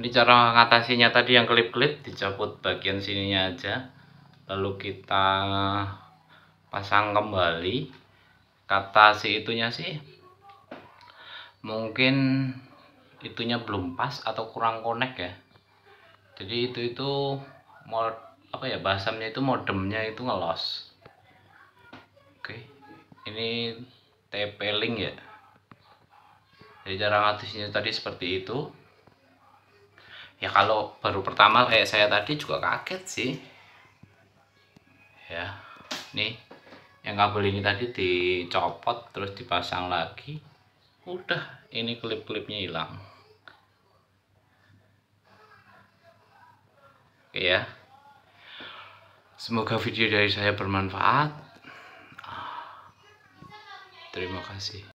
ini cara mengatasinya tadi yang kelip-kelip dicabut bagian sininya aja lalu kita pasang kembali kata si itunya sih mungkin itunya belum pas atau kurang konek ya jadi itu itu mod apa ya bahasannya itu modemnya itu ngelos oke ini TP link ya jadi cara ngatasinya tadi seperti itu ya kalau baru pertama kayak saya tadi juga kaget sih ya nih yang kabel ini tadi dicopot terus dipasang lagi udah ini klip-klipnya hilang oke ya semoga video dari saya bermanfaat ah, terima kasih